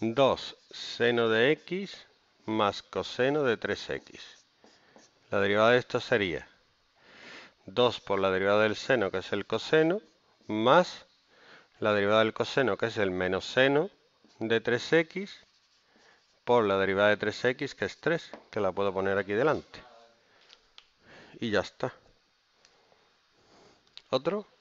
2 seno de x más coseno de 3x. La derivada de esto sería 2 por la derivada del seno, que es el coseno, más la derivada del coseno, que es el menos seno de 3x, por la derivada de 3x, que es 3, que la puedo poner aquí delante. Y ya está. ¿Otro?